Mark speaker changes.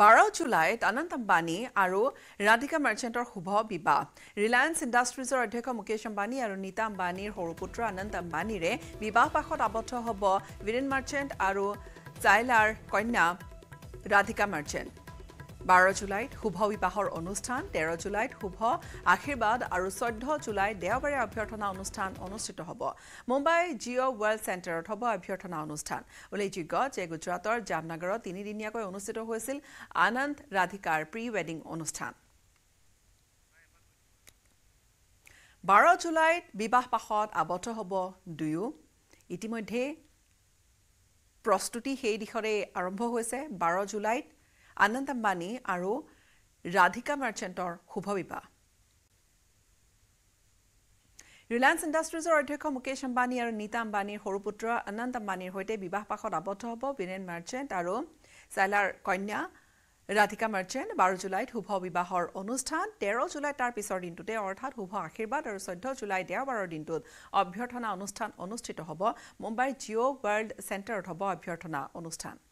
Speaker 1: বাৰ জুলাইত অনন্ত আম্বানী আৰু ৰাধিকা মাৰ্চেণ্টৰ শুভ বিবাহ ৰিলায়েন্স ইণ্ডাষ্ট্ৰিজৰ অধ্যক্ষ মুকেশ আম্বানী আৰু নীতা আম্বানীৰ সৰু পুত্ৰ অনন্ত আম্বানীৰে বিবাহ পাশত আবদ্ধ হ'ব বীৰেণ মাৰ্চেণ্ট আৰু জাইলাৰ কন্যা ৰাধিকা মাৰ্চেণ্ট বাৰ জুলাইত শুভ বিবাহৰ অনুষ্ঠান তেৰ জুলাইত শুভ আশীৰ্বাদ আৰু চৈধ্য জুলাইত দেওবাৰে অভ্যৰ্থনা অনুষ্ঠান অনুষ্ঠিত হ'ব মুম্বাই জিঅ' ৱৰ্ল্ড চেণ্টাৰত হ'ব অভ্যৰ্থনা অনুষ্ঠান উল্লেখযোগ্য যে গুজৰাটৰ জামনগৰত তিনিদিনীয়াকৈ অনুষ্ঠিত হৈছিল আনন্দ ৰাধিকাৰ প্ৰি ৱেডিং অনুষ্ঠান বাৰ জুলাইত বিবাহ পাশত আবদ্ধ হ'ব দুয়ো ইতিমধ্যে প্ৰস্তুতি সেই দিশৰে আৰম্ভ হৈছে বাৰ জুলাইত আনন্দ আম্বানী আৰু ৰাধিকা মাৰ্চেণ্টৰ শুভ বিবাহ ৰিলায়েন্স ইণ্ডাষ্ট্ৰিজৰ অধ্যক্ষ মুকেশ আম্বানী আৰু নীতা আম্বানীৰ সৰু পুত্ৰ আনন্দ আম্বানীৰ সৈতে বিবাহ পাশত আবদ্ধ হ'ব বীৰেণ মাৰ্চেণ্ট আৰু চাইলাৰ কন্যা ৰাধিকা মাৰ্চেণ্ট বাৰ জুলাইত শুভ বিবাহৰ অনুষ্ঠান তেৰ জুলাই তাৰ পিছৰ দিনটোতে অৰ্থাৎ শুভ আশীৰ্বাদ আৰু চৈধ্য জুলাই দেওবাৰৰ দিনটোত অভ্যৰ্থনা অনুষ্ঠান অনুষ্ঠিত হ'ব মুম্বাইৰ জিঅ' ৱৰ্ল্ড চেণ্টাৰত হ'ব অভ্যৰ্থনা অনুষ্ঠান